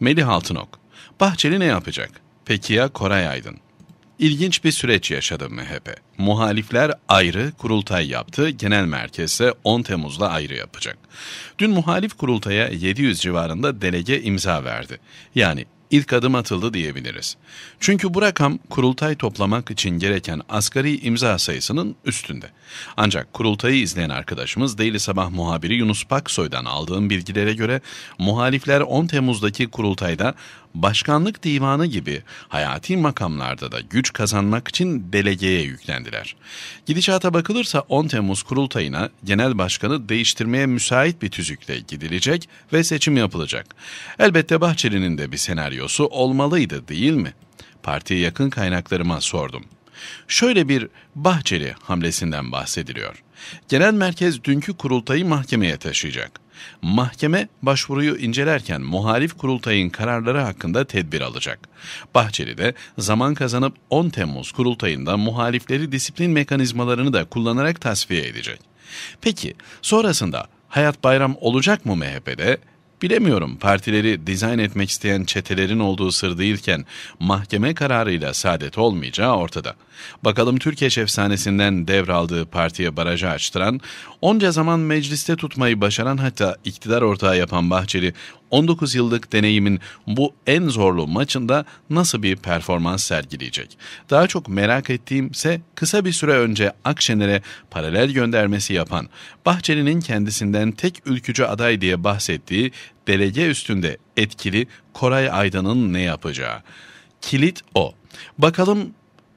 Melih Altınok, Bahçeli ne yapacak? Peki ya Koray Aydın? İlginç bir süreç yaşadı MHP. Muhalifler ayrı kurultay yaptı, genel merkeze 10 Temmuz'da ayrı yapacak. Dün muhalif kurultaya 700 civarında delege imza verdi. Yani ilk adım atıldı diyebiliriz. Çünkü bu rakam kurultay toplamak için gereken asgari imza sayısının üstünde. Ancak kurultayı izleyen arkadaşımız Daily Sabah muhabiri Yunus Paksoy'dan aldığım bilgilere göre muhalifler 10 Temmuz'daki kurultayda başkanlık divanı gibi hayati makamlarda da güç kazanmak için delegeye yüklendiler. Gidişata bakılırsa 10 Temmuz kurultayına genel başkanı değiştirmeye müsait bir tüzükle gidilecek ve seçim yapılacak. Elbette Bahçeli'nin de bir senaryosu olmalıydı değil mi? Partiye yakın kaynaklarıma sordum. Şöyle bir Bahçeli hamlesinden bahsediliyor. Genel merkez dünkü kurultayı mahkemeye taşıyacak. Mahkeme başvuruyu incelerken muhalif kurultayın kararları hakkında tedbir alacak. Bahçeli de zaman kazanıp 10 Temmuz kurultayında muhalifleri disiplin mekanizmalarını da kullanarak tasfiye edecek. Peki sonrasında Hayat Bayram olacak mı MHP'de? Bilemiyorum partileri dizayn etmek isteyen çetelerin olduğu sır değilken mahkeme kararıyla saadet olmayacağı ortada. Bakalım Türkeş efsanesinden devraldığı partiye barajı açtıran, onca zaman mecliste tutmayı başaran hatta iktidar ortağı yapan Bahçeli 19 yıllık deneyimin bu en zorlu maçında nasıl bir performans sergileyecek? Daha çok merak ettiğimse kısa bir süre önce Akşener'e paralel göndermesi yapan, Bahçeli'nin kendisinden tek ülkücü aday diye bahsettiği derece üstünde etkili Koray Aydın'ın ne yapacağı. Kilit o. Bakalım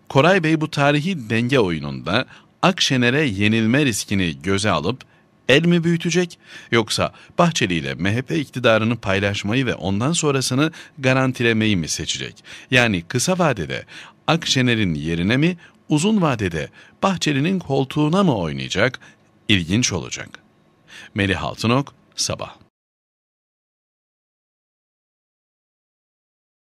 Koray Bey bu tarihi denge oyununda Akşener'e yenilme riskini göze alıp el mi büyütecek yoksa Bahçeli ile MHP iktidarını paylaşmayı ve ondan sonrasını garantilemeyi mi seçecek? Yani kısa vadede Akşener'in yerine mi uzun vadede Bahçeli'nin koltuğuna mı oynayacak? İlginç olacak. Melih Altınok, Sabah